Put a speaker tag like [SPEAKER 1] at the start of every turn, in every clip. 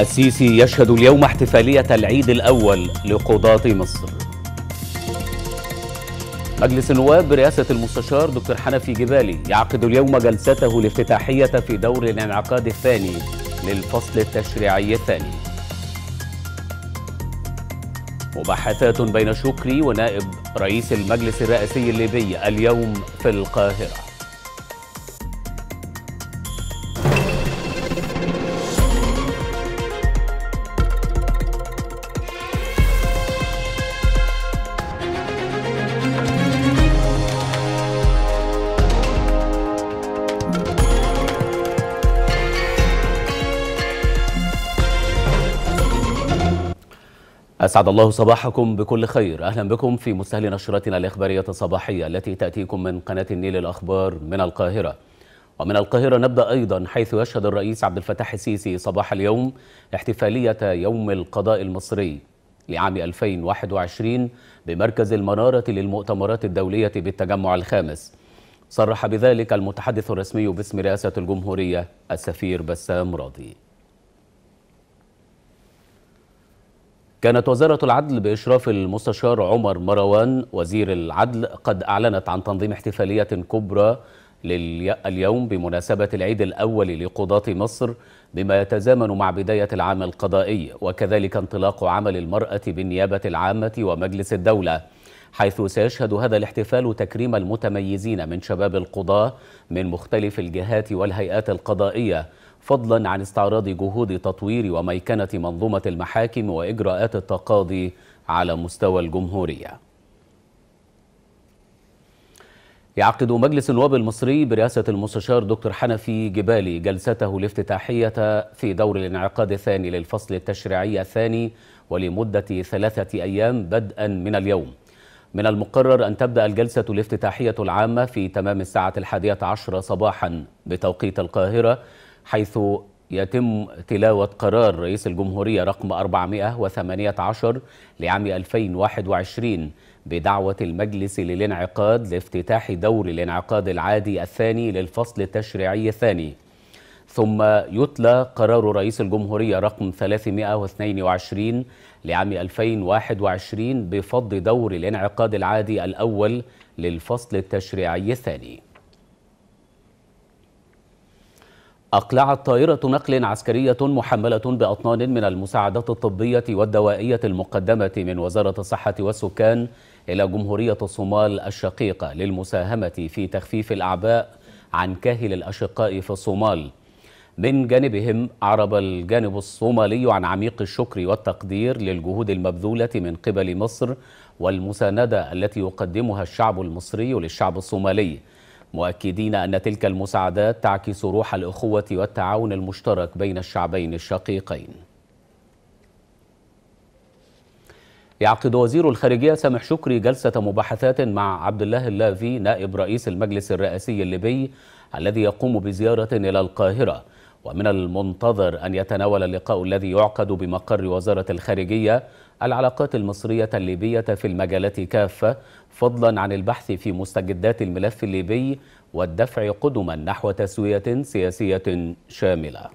[SPEAKER 1] السيسي يشهد اليوم احتفالية العيد الأول لقضاة مصر مجلس النواب برئاسة المستشار دكتور حنفي جبالي يعقد اليوم جلسته الافتتاحية في دور الانعقاد الثاني للفصل التشريعي الثاني مباحثات بين شكري ونائب رئيس المجلس الرئاسي الليبي اليوم في القاهره أسعد الله صباحكم بكل خير أهلا بكم في مستهل نشرتنا الإخبارية الصباحية التي تأتيكم من قناة النيل الأخبار من القاهرة ومن القاهرة نبدأ أيضا حيث يشهد الرئيس عبد الفتاح السيسي صباح اليوم احتفالية يوم القضاء المصري لعام 2021 بمركز المنارة للمؤتمرات الدولية بالتجمع الخامس صرح بذلك المتحدث الرسمي باسم رئاسة الجمهورية السفير بسام راضي كانت وزارة العدل بإشراف المستشار عمر مروان وزير العدل قد أعلنت عن تنظيم احتفالية كبرى اليوم بمناسبة العيد الأول لقضاة مصر بما يتزامن مع بداية العام القضائي وكذلك انطلاق عمل المرأة بالنيابة العامة ومجلس الدولة حيث سيشهد هذا الاحتفال تكريم المتميزين من شباب القضاة من مختلف الجهات والهيئات القضائية فضلا عن استعراض جهود تطوير وميكنة منظومة المحاكم وإجراءات التقاضي على مستوى الجمهورية يعقد مجلس النواب المصري برئاسة المستشار دكتور حنفي جبالي جلسته الافتتاحية في دور الانعقاد الثاني للفصل التشريعي الثاني ولمدة ثلاثة أيام بدءا من اليوم من المقرر أن تبدأ الجلسة الافتتاحية العامة في تمام الساعة الحادية عشرة صباحا بتوقيت القاهرة حيث يتم تلاوة قرار رئيس الجمهورية رقم 418 لعام 2021 بدعوة المجلس للانعقاد لافتتاح دور الانعقاد العادي الثاني للفصل التشريعي الثاني ثم يتلى قرار رئيس الجمهورية رقم 322 لعام 2021 بفض دور الانعقاد العادي الأول للفصل التشريعي الثاني أقلعت طائرة نقل عسكرية محملة بأطنان من المساعدات الطبية والدوائية المقدمة من وزارة الصحة والسكان إلى جمهورية الصومال الشقيقة للمساهمة في تخفيف الأعباء عن كاهل الأشقاء في الصومال من جانبهم أعرب الجانب الصومالي عن عميق الشكر والتقدير للجهود المبذولة من قبل مصر والمساندة التي يقدمها الشعب المصري للشعب الصومالي مؤكدين أن تلك المساعدات تعكس روح الأخوة والتعاون المشترك بين الشعبين الشقيقين يعقد وزير الخارجية سامح شكري جلسة مباحثات مع عبد الله اللافي نائب رئيس المجلس الرئاسي الليبي الذي يقوم بزيارة إلى القاهرة ومن المنتظر أن يتناول اللقاء الذي يعقد بمقر وزارة الخارجية العلاقات المصرية الليبية في المجالات كافة فضلا عن البحث في مستجدات الملف الليبي والدفع قدما نحو تسوية سياسية شاملة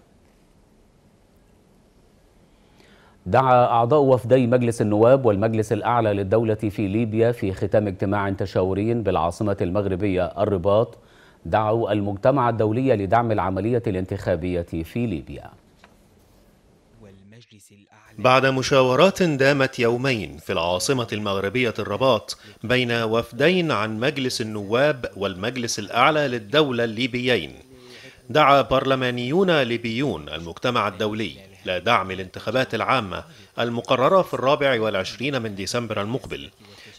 [SPEAKER 1] دعا أعضاء وفدي مجلس النواب والمجلس الأعلى للدولة في ليبيا في ختام اجتماع تشاوري بالعاصمة المغربية الرباط دعوا المجتمع الدولي لدعم العملية الانتخابية في ليبيا يعني. بعد
[SPEAKER 2] مشاورات دامت يومين في العاصمة المغربية الرباط بين وفدين عن مجلس النواب والمجلس الأعلى للدولة الليبيين دعا برلمانيون ليبيون المجتمع الدولي لدعم الانتخابات العامة المقررة في الرابع والعشرين من ديسمبر المقبل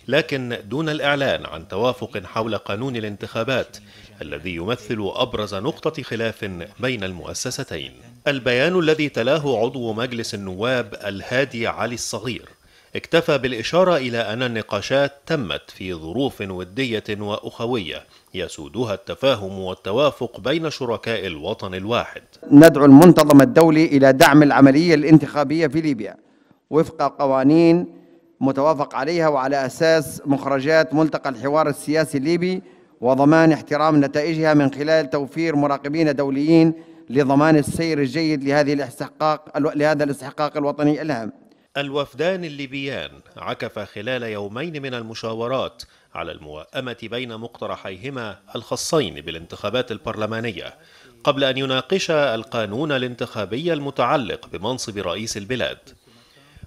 [SPEAKER 2] لكن دون الإعلان عن توافق حول قانون الانتخابات الذي يمثل أبرز نقطة خلاف بين المؤسستين البيان الذي تلاه عضو مجلس النواب الهادي علي الصغير اكتفى بالإشارة إلى أن النقاشات تمت في ظروف ودية وأخوية يسودها التفاهم والتوافق بين شركاء الوطن الواحد ندعو المنتظم الدولي إلى دعم العملية الانتخابية في ليبيا وفق قوانين متوافق عليها وعلى أساس مخرجات ملتقى الحوار السياسي الليبي وضمان احترام نتائجها من خلال توفير مراقبين دوليين لضمان السير الجيد لهذه الاستحقاق لهذا الاستحقاق الوطني الهام. الوفدان الليبيان عكفا خلال يومين من المشاورات على الموائمة بين مقترحيهما الخاصين بالانتخابات البرلمانية قبل أن يناقشا القانون الانتخابي المتعلق بمنصب رئيس البلاد.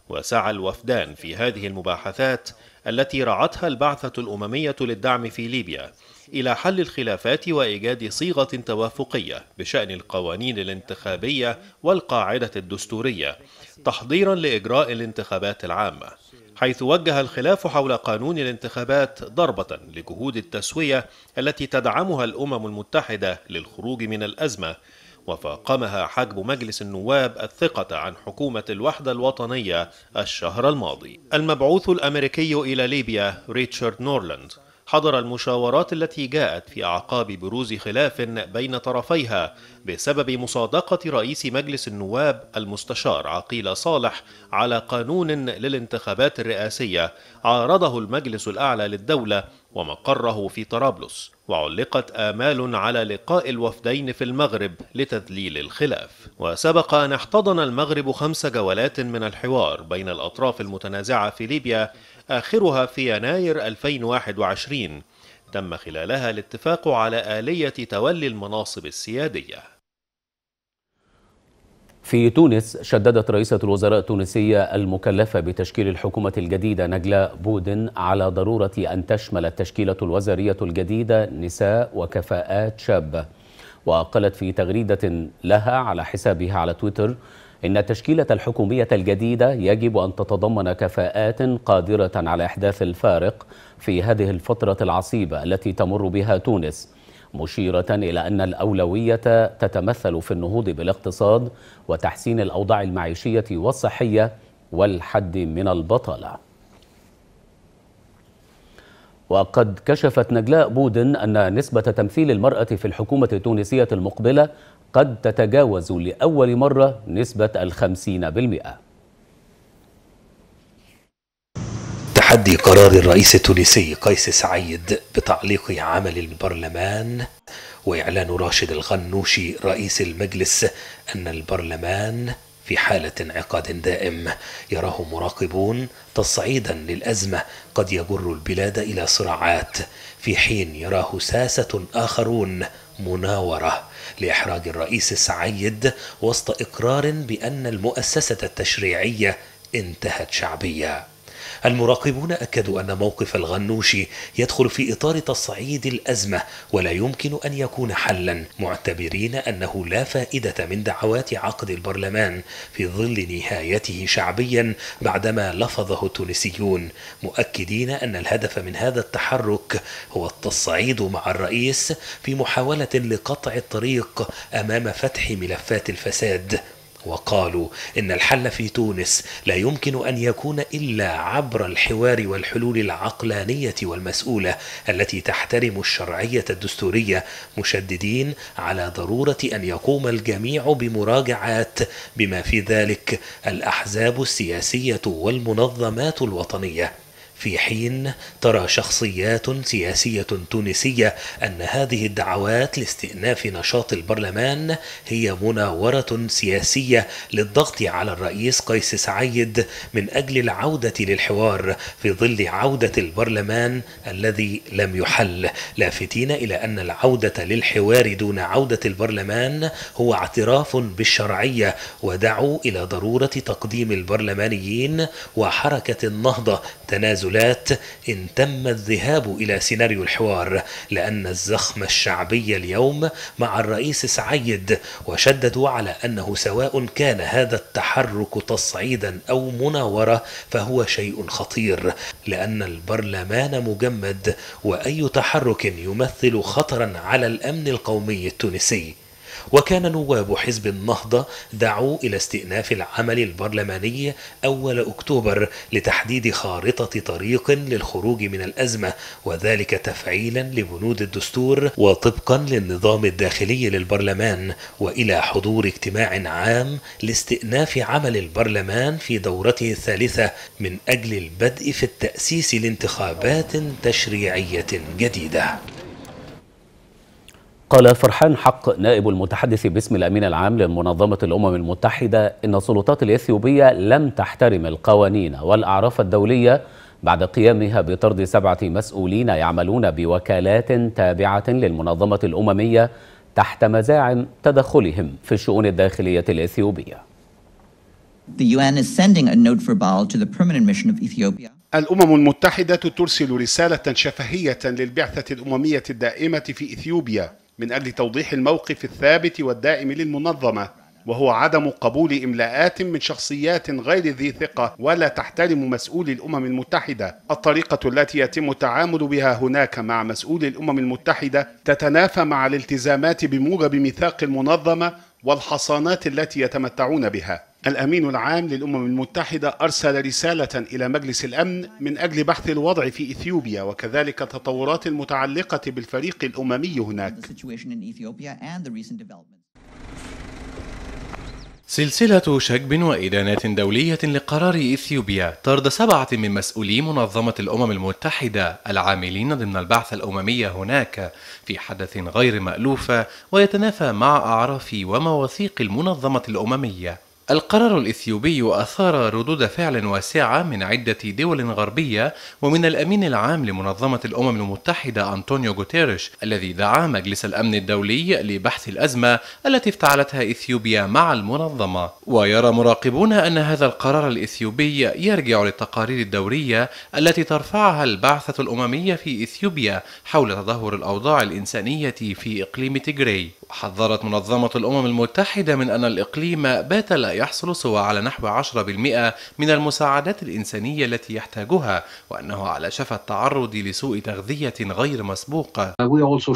[SPEAKER 2] وسعى الوفدان في هذه المباحثات التي رعتها البعثة الأممية للدعم في ليبيا إلى حل الخلافات وإيجاد صيغة توافقية بشأن القوانين الانتخابية والقاعدة الدستورية تحضيرا لإجراء الانتخابات العامة حيث وجه الخلاف حول قانون الانتخابات ضربة لجهود التسوية التي تدعمها الأمم المتحدة للخروج من الأزمة وفاقمها حجب مجلس النواب الثقة عن حكومة الوحدة الوطنية الشهر الماضي المبعوث الأمريكي إلى ليبيا ريتشارد نورلاند حضر المشاورات التي جاءت في أعقاب بروز خلاف بين طرفيها بسبب مصادقة رئيس مجلس النواب المستشار عقيل صالح على قانون للانتخابات الرئاسية عارضه المجلس الأعلى للدولة ومقره في طرابلس وعلقت آمال على لقاء الوفدين في المغرب لتذليل الخلاف وسبق أن احتضن المغرب خمس جولات من الحوار بين الأطراف المتنازعة في ليبيا آخرها في يناير 2021 تم خلالها الاتفاق على آلية تولي المناصب السيادية
[SPEAKER 1] في تونس شددت رئيسة الوزراء التونسية المكلفة بتشكيل الحكومة الجديدة نجلة بودن على ضرورة أن تشمل التشكيلة الوزارية الجديدة نساء وكفاءات شابة وقالت في تغريدة لها على حسابها على تويتر إن التشكيلة الحكومية الجديدة يجب أن تتضمن كفاءات قادرة على إحداث الفارق في هذه الفترة العصيبة التي تمر بها تونس مشيرة إلى أن الأولوية تتمثل في النهوض بالاقتصاد وتحسين الأوضاع المعيشية والصحية والحد من البطاله وقد كشفت نجلاء بودن أن نسبة تمثيل المرأة في الحكومة التونسية المقبلة قد تتجاوز لأول مرة نسبة الخمسين بالمئة
[SPEAKER 3] تحدي قرار الرئيس التونسي قيس سعيد بتعليق عمل البرلمان واعلان راشد الغنوشي رئيس المجلس ان البرلمان في حالة انعقاد دائم يراه مراقبون تصعيدا للأزمة قد يجر البلاد إلى صراعات في حين يراه ساسة آخرون مناورة لإحراج الرئيس سعيد وسط إقرار بأن المؤسسة التشريعية انتهت شعبية المراقبون أكدوا أن موقف الغنوشي يدخل في إطار تصعيد الأزمة ولا يمكن أن يكون حلا معتبرين أنه لا فائدة من دعوات عقد البرلمان في ظل نهايته شعبيا بعدما لفظه التونسيون مؤكدين أن الهدف من هذا التحرك هو التصعيد مع الرئيس في محاولة لقطع الطريق أمام فتح ملفات الفساد وقالوا إن الحل في تونس لا يمكن أن يكون إلا عبر الحوار والحلول العقلانية والمسؤولة التي تحترم الشرعية الدستورية مشددين على ضرورة أن يقوم الجميع بمراجعات بما في ذلك الأحزاب السياسية والمنظمات الوطنية في حين ترى شخصيات سياسية تونسية أن هذه الدعوات لاستئناف نشاط البرلمان هي مناورة سياسية للضغط على الرئيس قيس سعيد من أجل العودة للحوار في ظل عودة البرلمان الذي لم يحل لافتين إلى أن العودة للحوار دون عودة البرلمان هو اعتراف بالشرعية ودعوا إلى ضرورة تقديم البرلمانيين وحركة النهضة تنازل التنازلات إن تم الذهاب إلى سيناريو الحوار لأن الزخم الشعبي اليوم مع الرئيس سعيد وشددوا على أنه سواء كان هذا التحرك تصعيدا أو مناورة فهو شيء خطير لأن البرلمان مجمد وأي تحرك يمثل خطرا على الأمن القومي التونسي وكان نواب حزب النهضة دعوا إلى استئناف العمل البرلماني أول أكتوبر لتحديد خارطة طريق للخروج من الأزمة وذلك تفعيلا لبنود الدستور وطبقا للنظام الداخلي للبرلمان وإلى حضور اجتماع عام لاستئناف عمل البرلمان في دورته الثالثة من أجل البدء في التأسيس لانتخابات تشريعية جديدة
[SPEAKER 1] قال فرحان حق نائب المتحدث باسم الأمين العام لمنظمة الأمم المتحدة إن السلطات الإثيوبية لم تحترم القوانين والأعراف الدولية بعد قيامها بطرد سبعة مسؤولين يعملون بوكالات تابعة للمنظمة الأممية تحت مزاعم تدخلهم في الشؤون الداخلية الإثيوبية. The UN is sending a note to the permanent mission of Ethiopia.
[SPEAKER 4] الأمم المتحدة ترسل رسالة شفهية للبعثة الأممية الدائمة في إثيوبيا من أجل توضيح الموقف الثابت والدائم للمنظمة وهو عدم قبول إملاءات من شخصيات غير ذي ثقة ولا تحترم مسؤولي الأمم المتحدة الطريقة التي يتم التعامل بها هناك مع مسؤولي الأمم المتحدة تتنافى مع الالتزامات بموجب ميثاق المنظمة والحصانات التي يتمتعون بها الأمين العام للأمم المتحدة أرسل رسالة إلى مجلس الأمن من أجل بحث الوضع في إثيوبيا وكذلك التطورات المتعلقة بالفريق الأممي هناك.
[SPEAKER 5] سلسلة شجب وإدانات دولية لقرار إثيوبيا طرد سبعة من مسؤولي منظمة الأمم المتحدة العاملين ضمن البعثة الأممية هناك في حدث غير مألوف ويتنافى مع أعراف ومواثيق المنظمة الأممية القرار الإثيوبي أثار ردود فعل واسعة من عدة دول غربية ومن الأمين العام لمنظمة الأمم المتحدة أنطونيو غوتيريش الذي دعا مجلس الأمن الدولي لبحث الأزمة التي افتعلتها إثيوبيا مع المنظمة ويرى مراقبون أن هذا القرار الإثيوبي يرجع للتقارير الدورية التي ترفعها البعثة الأممية في إثيوبيا حول تدهور الأوضاع الإنسانية في إقليم تيغري وحذرت منظمة الأمم المتحدة من أن الإقليم بات لا يحصل سوى على نحو 10% من المساعدات الإنسانية التي يحتاجها وأنه على شفا التعرض لسوء تغذية غير مسبوقة uh, uh,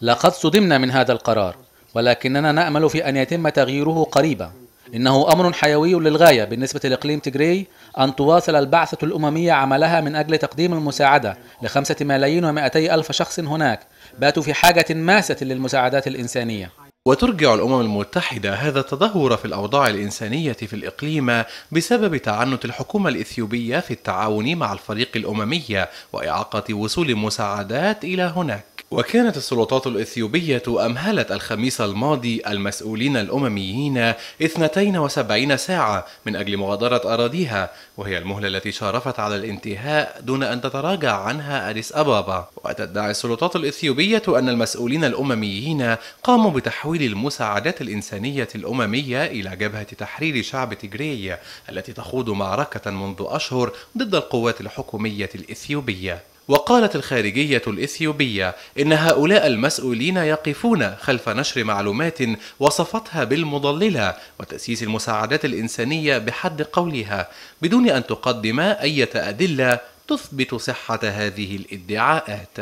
[SPEAKER 1] لقد صدمنا من هذا القرار ولكننا نأمل في أن يتم تغييره قريبا إنه أمر حيوي للغاية بالنسبة لإقليم تجري أن تواصل البعثة الأممية عملها من أجل تقديم المساعدة لخمسة ملايين ومائتي ألف شخص هناك باتوا في حاجة ماسة
[SPEAKER 5] للمساعدات الإنسانية وترجع الأمم المتحدة هذا التدهور في الأوضاع الإنسانية في الإقليم بسبب تعنت الحكومة الإثيوبية في التعاون مع الفريق الأممي وإعاقة وصول مساعدات إلى هناك وكانت السلطات الإثيوبية أمهلت الخميس الماضي المسؤولين الأمميين 72 ساعة من أجل مغادرة أراضيها وهي المهلة التي شارفت على الانتهاء دون أن تتراجع عنها أديس أبابا وتدعي السلطات الإثيوبية أن المسؤولين الأمميين قاموا بتحويل المساعدات الإنسانية الأممية إلى جبهة تحرير شعب تجري التي تخوض معركة منذ أشهر ضد القوات الحكومية الإثيوبية وقالت الخارجية الإثيوبية إن هؤلاء المسؤولين يقفون خلف نشر معلومات وصفتها بالمضللة وتأسيس المساعدات الإنسانية بحد قولها بدون أن تقدم أي أدلة تثبت صحة هذه الادعاءات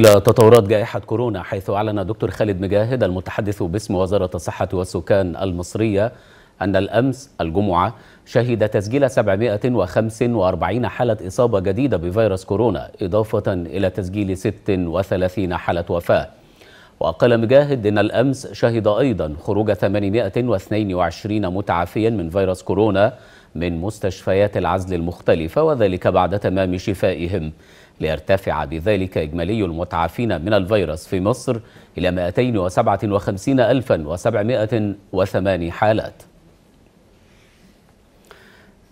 [SPEAKER 1] إلى تطورات جائحة كورونا حيث أعلن دكتور خالد مجاهد المتحدث باسم وزارة الصحة والسكان المصرية أن الأمس الجمعة شهد تسجيل 745 حالة إصابة جديدة بفيروس كورونا إضافة إلى تسجيل 36 حالة وفاة وقال مجاهد أن الأمس شهد أيضا خروج 822 متعافيا من فيروس كورونا من مستشفيات العزل المختلفة وذلك بعد تمام شفائهم ليرتفع بذلك إجمالي المتعافين من الفيروس في مصر إلى 257708 حالات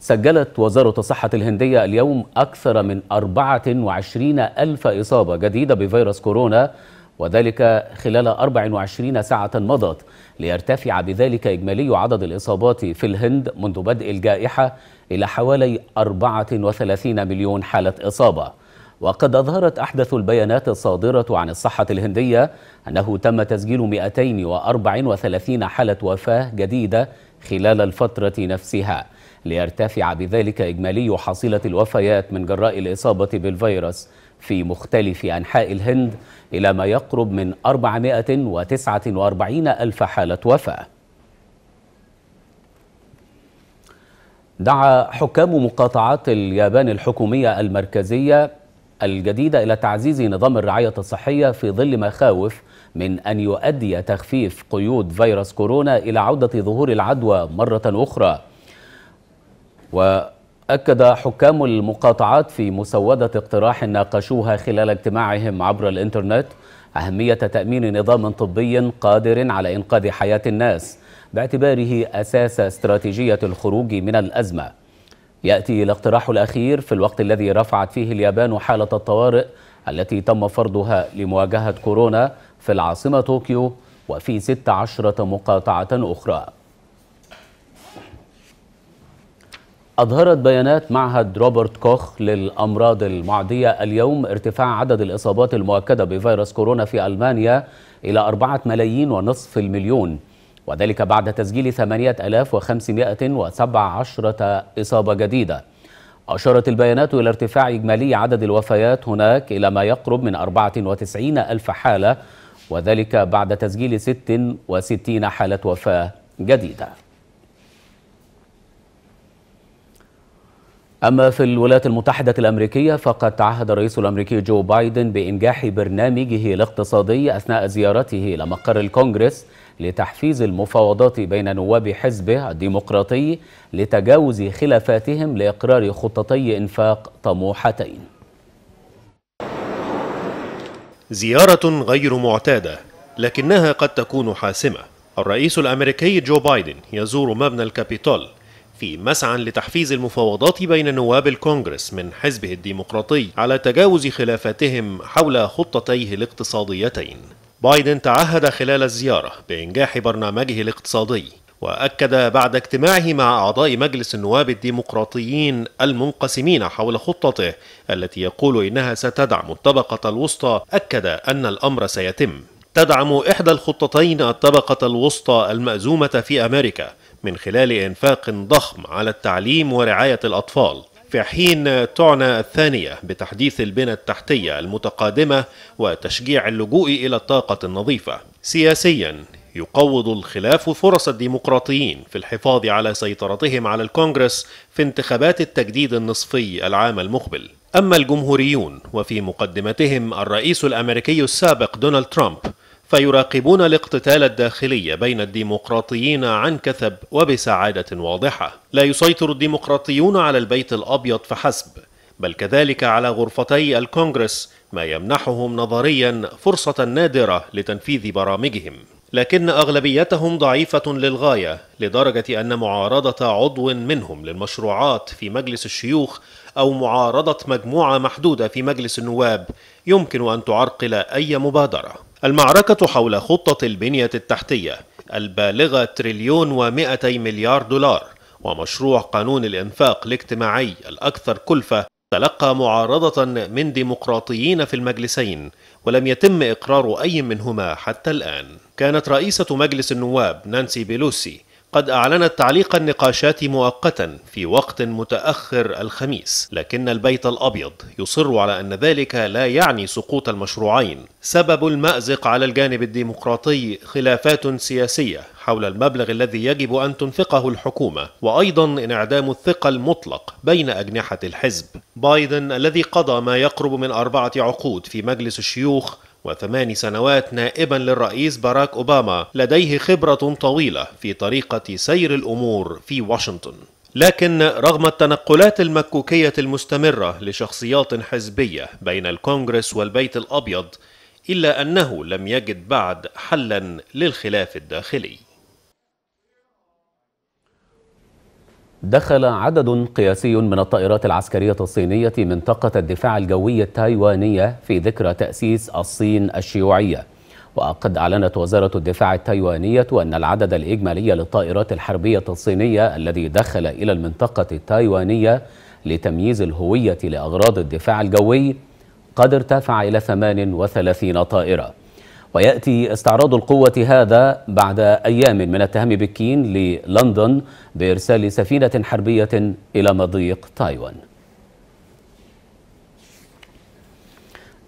[SPEAKER 1] سجلت وزارة الصحة الهندية اليوم أكثر من 24 ألف إصابة جديدة بفيروس كورونا وذلك خلال 24 ساعة مضت ليرتفع بذلك إجمالي عدد الإصابات في الهند منذ بدء الجائحة إلى حوالي 34 مليون حالة إصابة وقد أظهرت أحدث البيانات الصادرة عن الصحة الهندية أنه تم تسجيل 234 حالة وفاة جديدة خلال الفترة نفسها ليرتفع بذلك إجمالي حصيلة الوفيات من جراء الإصابة بالفيروس في مختلف أنحاء الهند إلى ما يقرب من 449 ألف حالة وفاة دعا حكام مقاطعات اليابان الحكومية المركزية الجديدة إلى تعزيز نظام الرعاية الصحية في ظل مخاوف من أن يؤدي تخفيف قيود فيروس كورونا إلى عودة ظهور العدوى مرة أخرى وأكد حكام المقاطعات في مسودة اقتراح ناقشوها خلال اجتماعهم عبر الإنترنت أهمية تأمين نظام طبي قادر على إنقاذ حياة الناس باعتباره أساس استراتيجية الخروج من الأزمة يأتي الاقتراح الأخير في الوقت الذي رفعت فيه اليابان حالة الطوارئ التي تم فرضها لمواجهة كورونا في العاصمة طوكيو وفي 16 مقاطعة أخرى أظهرت بيانات معهد روبرت كوخ للأمراض المعدية اليوم ارتفاع عدد الإصابات المؤكدة بفيروس كورونا في ألمانيا إلى أربعة ملايين ونصف المليون وذلك بعد تسجيل 8517 إصابة جديدة أشارت البيانات إلى ارتفاع إجمالي عدد الوفيات هناك إلى ما يقرب من 94 ألف حالة وذلك بعد تسجيل 66 حالة وفاة جديدة أما في الولايات المتحدة الأمريكية فقد تعهد الرئيس الأمريكي جو بايدن بإنجاح برنامجه الاقتصادي أثناء زيارته إلى مقر الكونغرس لتحفيز المفاوضات بين نواب حزبه الديمقراطي لتجاوز خلافاتهم لإقرار خطتي إنفاق طموحتين زيارة غير معتادة لكنها قد
[SPEAKER 2] تكون حاسمة الرئيس الأمريكي جو بايدن يزور مبنى الكابيتول في مسعى لتحفيز المفاوضات بين نواب الكونغرس من حزبه الديمقراطي على تجاوز خلافاتهم حول خطتيه الاقتصاديتين بايدن تعهد خلال الزيارة بإنجاح برنامجه الاقتصادي واكد بعد اجتماعه مع اعضاء مجلس النواب الديمقراطيين المنقسمين حول خطته التي يقول انها ستدعم الطبقه الوسطى اكد ان الامر سيتم تدعم احدى الخطتين الطبقه الوسطى المأزومه في امريكا من خلال انفاق ضخم على التعليم ورعايه الاطفال في حين تعنى الثانية بتحديث البنى التحتية المتقادمة وتشجيع اللجوء إلى الطاقة النظيفة. سياسياً يقوض الخلاف فرص الديمقراطيين في الحفاظ على سيطرتهم على الكونغرس في انتخابات التجديد النصفي العام المقبل. أما الجمهوريون وفي مقدمتهم الرئيس الأمريكي السابق دونالد ترامب فيراقبون الاقتتال الداخلي بين الديمقراطيين عن كثب وبسعادة واضحة لا يسيطر الديمقراطيون على البيت الأبيض فحسب بل كذلك على غرفتي الكونغرس ما يمنحهم نظريا فرصة نادرة لتنفيذ برامجهم لكن أغلبيتهم ضعيفة للغاية لدرجة أن معارضة عضو منهم للمشروعات في مجلس الشيوخ أو معارضة مجموعة محدودة في مجلس النواب يمكن أن تعرقل أي مبادرة المعركة حول خطة البنية التحتية البالغة تريليون ومائتي مليار دولار ومشروع قانون الإنفاق الاجتماعي الأكثر كلفة تلقى معارضة من ديمقراطيين في المجلسين ولم يتم إقرار أي منهما حتى الآن كانت رئيسة مجلس النواب نانسي بيلوسي قد أعلنت تعليق النقاشات مؤقتا في وقت متأخر الخميس لكن البيت الأبيض يصر على أن ذلك لا يعني سقوط المشروعين سبب المأزق على الجانب الديمقراطي خلافات سياسية حول المبلغ الذي يجب أن تنفقه الحكومة وأيضا انعدام الثقة المطلق بين أجنحة الحزب بايدن الذي قضى ما يقرب من أربعة عقود في مجلس الشيوخ وثمان سنوات نائبا للرئيس باراك أوباما لديه خبرة طويلة في طريقة سير الأمور في واشنطن لكن رغم التنقلات المكوكية المستمرة لشخصيات حزبية بين الكونغرس والبيت الأبيض إلا أنه لم يجد بعد حلا للخلاف الداخلي
[SPEAKER 1] دخل عدد قياسي من الطائرات العسكرية الصينية منطقة الدفاع الجوي التايوانية في ذكرى تأسيس الصين الشيوعية وقد أعلنت وزارة الدفاع التايوانية أن العدد الإجمالي للطائرات الحربية الصينية الذي دخل إلى المنطقة التايوانية لتمييز الهوية لأغراض الدفاع الجوي قد ارتفع إلى 38 طائرة ويأتي استعراض القوة هذا بعد أيام من اتهام بكين للندن بإرسال سفينة حربية إلى مضيق تايوان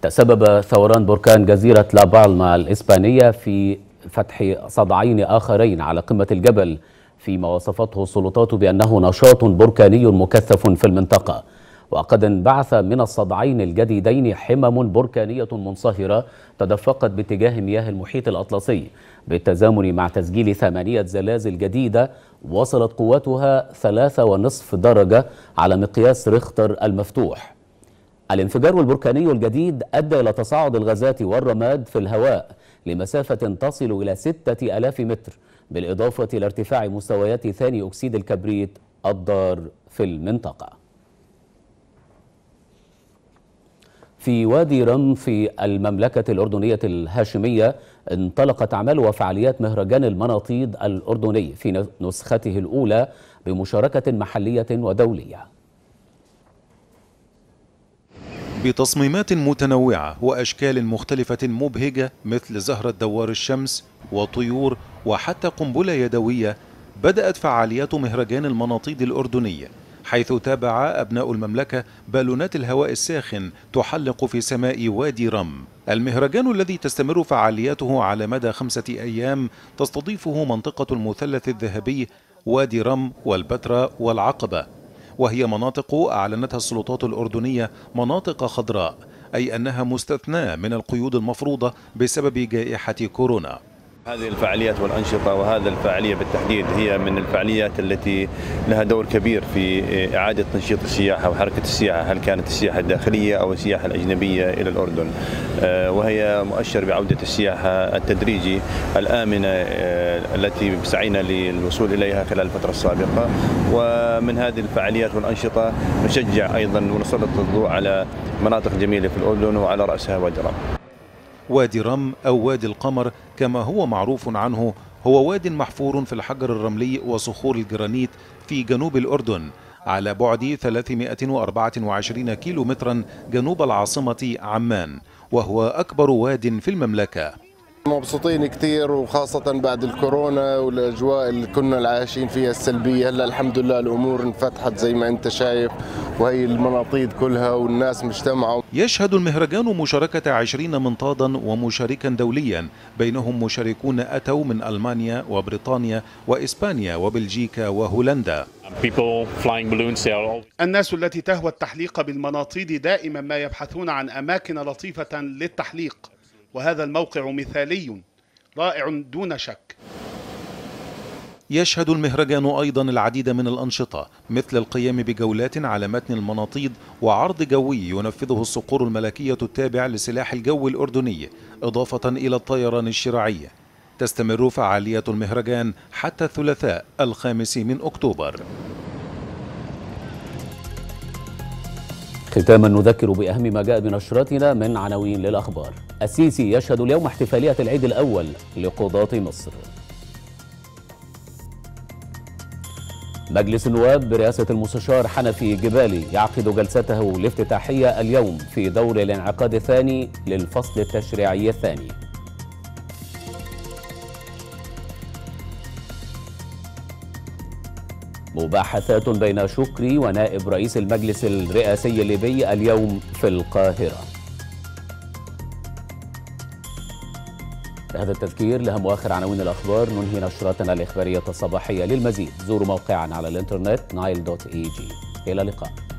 [SPEAKER 1] تسبب ثوران بركان جزيرة لابالما الإسبانية في فتح صدعين آخرين على قمة الجبل فيما وصفته السلطات بأنه نشاط بركاني مكثف في المنطقة وقد انبعث من الصدعين الجديدين حمم بركانية منصهرة تدفقت باتجاه مياه المحيط الأطلسي بالتزامن مع تسجيل ثمانية زلازل جديدة وصلت قوتها ثلاثة ونصف درجة على مقياس ريختر المفتوح الانفجار البركاني الجديد أدى إلى تصاعد الغازات والرماد في الهواء لمسافة تصل إلى 6000 متر بالإضافة إلى ارتفاع مستويات ثاني أكسيد الكبريت الضار في المنطقة في وادي رم في المملكة الأردنية الهاشمية انطلقت أعمال وفعاليات مهرجان المناطيد الأردني في نسخته الأولى بمشاركة محلية ودولية بتصميمات
[SPEAKER 4] متنوعة وأشكال مختلفة مبهجة مثل زهرة دوار الشمس وطيور وحتى قنبلة يدوية بدأت فعاليات مهرجان المناطيد الأردنية حيث تابع أبناء المملكة بالونات الهواء الساخن تحلق في سماء وادي رم المهرجان الذي تستمر فعالياته على مدى خمسة أيام تستضيفه منطقة المثلث الذهبي وادي رم والبتراء والعقبة وهي مناطق أعلنتها السلطات الأردنية مناطق خضراء أي أنها مستثناة من القيود المفروضة بسبب جائحة كورونا
[SPEAKER 2] هذه الفعاليات والأنشطة وهذا الفعالية بالتحديد هي من الفعاليات التي لها دور كبير في إعادة تنشيط السياحة وحركة السياحة هل كانت السياحة الداخلية أو السياحة الأجنبية إلى الأردن آه، وهي مؤشر بعودة السياحة التدريجي الآمنة آه، التي سعينا للوصول إليها خلال الفترة السابقة ومن هذه الفعاليات والأنشطة نشجع أيضا ونسلط الضوء على مناطق جميلة في
[SPEAKER 5] الأردن وعلى رأسها وادي
[SPEAKER 4] وادي رم أو وادي القمر كما هو معروف عنه هو واد محفور في الحجر الرملي وصخور الجرانيت في جنوب الأردن على بعد 324 كيلومترا جنوب العاصمة عمان وهو أكبر واد في المملكة
[SPEAKER 5] مبسوطين كثير وخاصة بعد الكورونا والأجواء اللي كنا عايشين فيها السلبية هلا الحمد لله الأمور انفتحت زي ما أنت شايف وهي المناطيد كلها والناس مجتمعة يشهد
[SPEAKER 4] المهرجان مشاركة عشرين منطادا ومشاركا دوليا بينهم مشاركون أتوا من ألمانيا وبريطانيا وإسبانيا وبلجيكا وهولندا الناس التي تهوى التحليق بالمناطيد دائما ما يبحثون عن أماكن لطيفة للتحليق وهذا الموقع مثالي رائع دون شك يشهد المهرجان أيضا العديد من الأنشطة مثل القيام بجولات على متن المناطيد وعرض جوي ينفذه الصقور الملكية التابع لسلاح الجو الأردني إضافة إلى الطيران الشراعي تستمر فعالية المهرجان حتى الثلاثاء الخامس من أكتوبر
[SPEAKER 1] ختاما نذكر بأهم ما جاء بنشرتنا من عناوين للأخبار السيسي يشهد اليوم احتفالية العيد الأول لقضاة مصر مجلس النواب برئاسة المستشار حنفي جبالي يعقد جلسته الافتتاحية اليوم في دور الانعقاد الثاني للفصل التشريعي الثاني مباحثات بين شكري ونائب رئيس المجلس الرئاسي الليبي اليوم في القاهره بهذا التذكير لهم واخر عناوين الاخبار ننهي نشراتنا الاخباريه الصباحيه للمزيد زوروا موقعنا على الانترنت nile.ag الى اللقاء